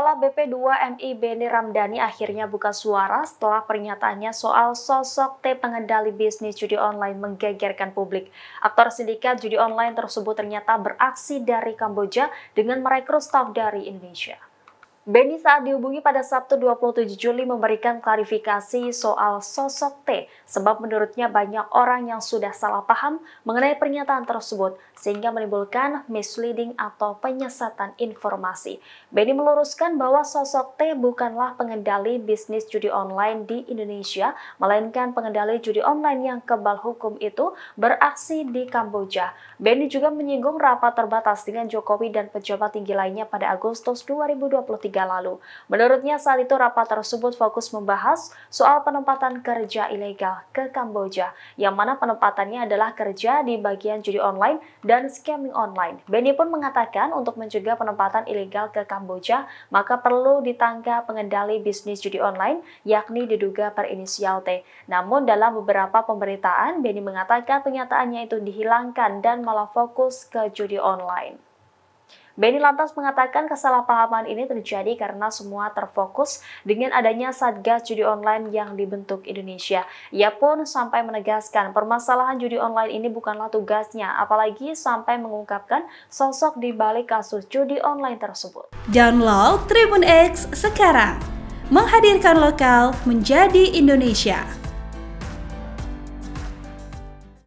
Kepala BP2 MI Beni Ramdhani akhirnya buka suara setelah pernyataannya soal sosok T pengendali bisnis judi online menggegerkan publik. Aktor sindikat judi online tersebut ternyata beraksi dari Kamboja dengan merekrut staf dari Indonesia. Beni saat dihubungi pada Sabtu 27 Juli memberikan klarifikasi soal sosok T sebab menurutnya banyak orang yang sudah salah paham mengenai pernyataan tersebut sehingga menimbulkan misleading atau penyesatan informasi. Beni meluruskan bahwa sosok T bukanlah pengendali bisnis judi online di Indonesia melainkan pengendali judi online yang kebal hukum itu beraksi di Kamboja. Beni juga menyinggung rapat terbatas dengan Jokowi dan pejabat tinggi lainnya pada Agustus 2023 lalu. Menurutnya saat itu rapat tersebut fokus membahas soal penempatan kerja ilegal ke Kamboja, yang mana penempatannya adalah kerja di bagian judi online dan scamming online. Benny pun mengatakan untuk mencegah penempatan ilegal ke Kamboja, maka perlu ditangkap pengendali bisnis judi online, yakni diduga perinisial T. Namun dalam beberapa pemberitaan, Benny mengatakan pernyataannya itu dihilangkan dan malah fokus ke judi online. Beni lantas mengatakan kesalahpahaman ini terjadi karena semua terfokus dengan adanya Satgas Judi Online yang dibentuk Indonesia. Ia pun sampai menegaskan permasalahan judi online ini bukanlah tugasnya, apalagi sampai mengungkapkan sosok di balik kasus judi online tersebut. Download Tribun X sekarang, menghadirkan lokal menjadi Indonesia.